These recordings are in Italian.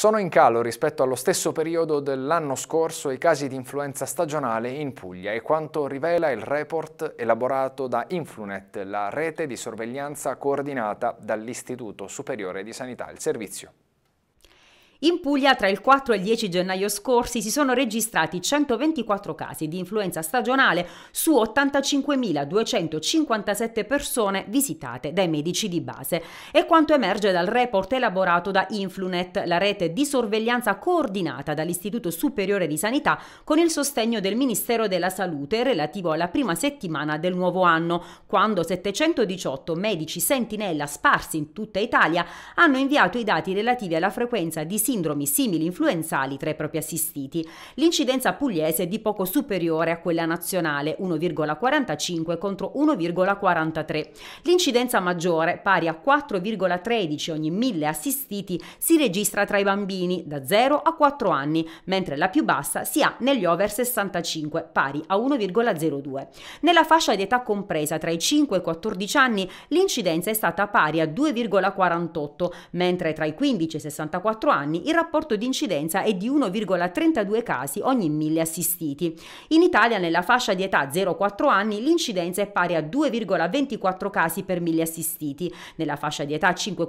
Sono in calo rispetto allo stesso periodo dell'anno scorso i casi di influenza stagionale in Puglia e quanto rivela il report elaborato da Influnet, la rete di sorveglianza coordinata dall'Istituto Superiore di Sanità. Il servizio. In Puglia tra il 4 e il 10 gennaio scorsi si sono registrati 124 casi di influenza stagionale su 85.257 persone visitate dai medici di base. È quanto emerge dal report elaborato da Influnet, la rete di sorveglianza coordinata dall'Istituto Superiore di Sanità con il sostegno del Ministero della Salute relativo alla prima settimana del nuovo anno, quando 718 medici sentinella sparsi in tutta Italia hanno inviato i dati relativi alla frequenza di sindromi simili influenzali tra i propri assistiti. L'incidenza pugliese è di poco superiore a quella nazionale, 1,45 contro 1,43. L'incidenza maggiore, pari a 4,13 ogni 1000 assistiti, si registra tra i bambini da 0 a 4 anni, mentre la più bassa si ha negli over 65, pari a 1,02. Nella fascia di età compresa tra i 5 e i 14 anni, l'incidenza è stata pari a 2,48, mentre tra i 15 e i 64 anni il rapporto di incidenza è di 1,32 casi ogni 1000 assistiti. In Italia nella fascia di età 0-4 anni l'incidenza è pari a 2,24 casi per 1000 assistiti, nella fascia di età 5-14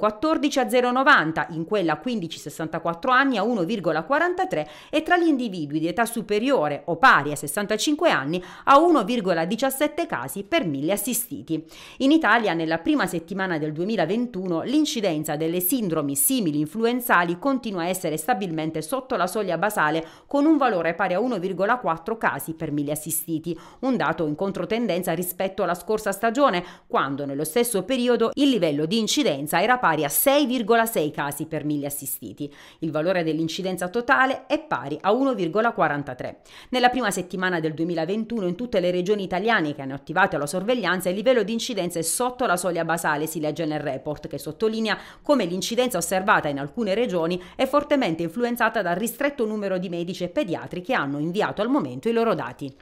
a 0,90, in quella 15-64 anni a 1,43 e tra gli individui di età superiore o pari a 65 anni a 1,17 casi per 1000 assistiti. In Italia nella prima settimana del 2021 l'incidenza delle sindromi simili influenzali continua a essere stabilmente sotto la soglia basale con un valore pari a 1,4 casi per mille assistiti, un dato in controtendenza rispetto alla scorsa stagione, quando nello stesso periodo il livello di incidenza era pari a 6,6 casi per mille assistiti. Il valore dell'incidenza totale è pari a 1,43. Nella prima settimana del 2021 in tutte le regioni italiane che hanno attivato la sorveglianza il livello di incidenza è sotto la soglia basale, si legge nel report, che sottolinea come l'incidenza osservata in alcune regioni è fortemente influenzata dal ristretto numero di medici e pediatri che hanno inviato al momento i loro dati.